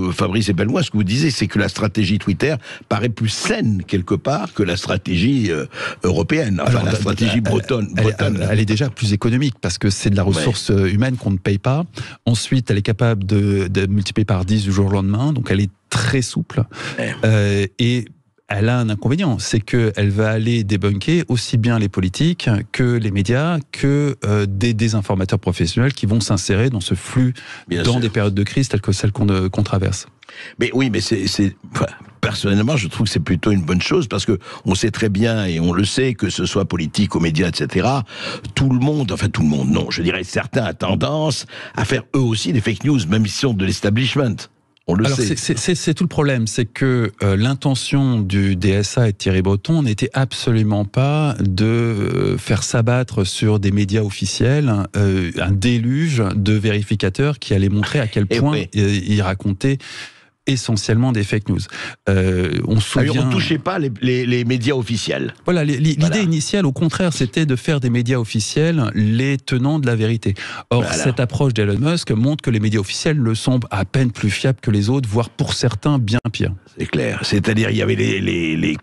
Euh, Fabrice et Benoît, ce que vous disiez, c'est que la stratégie Twitter paraît plus saine quelque part que la stratégie euh, européenne, Alors, la bah, stratégie bretonne. Elle, est déjà plus économique parce que c'est de la ressource euh, humaine qu'on ne paye pas. Ensuite, elle est capable de, de multiplier par 10 du jour au lendemain, donc elle est très souple. et elle a un inconvénient, c'est qu'elle va aller débunker aussi bien les politiques que les médias, que euh, des désinformateurs professionnels qui vont s'insérer dans ce flux dans des périodes de crise telles que celles qu'on euh, traverse. Mais oui, mais c'est personnellement, je trouve que c'est plutôt une bonne chose parce que on sait très bien et on le sait que ce soit politique, aux médias, etc. Tout le monde, enfin tout le monde, non, je dirais certains a tendance à faire eux aussi des fake news, même si sont de l'establishment. Alors, C'est tout le problème, c'est que euh, l'intention du DSA et de Thierry Breton n'était absolument pas de euh, faire s'abattre sur des médias officiels euh, un déluge de vérificateurs qui allait montrer à quel point ils racontaient essentiellement des fake news. Euh, on ne ah touchait pas les, médias officiels. Voilà, l'idée initiale, au contraire, c'était de faire des médias officiels les tenants de la vérité. Or, cette approche d'Elon Musk montre que les médias officiels le sont à peine plus fiables que les autres, voire pour certains bien pires. C'est clair. C'est-à-dire, il y avait les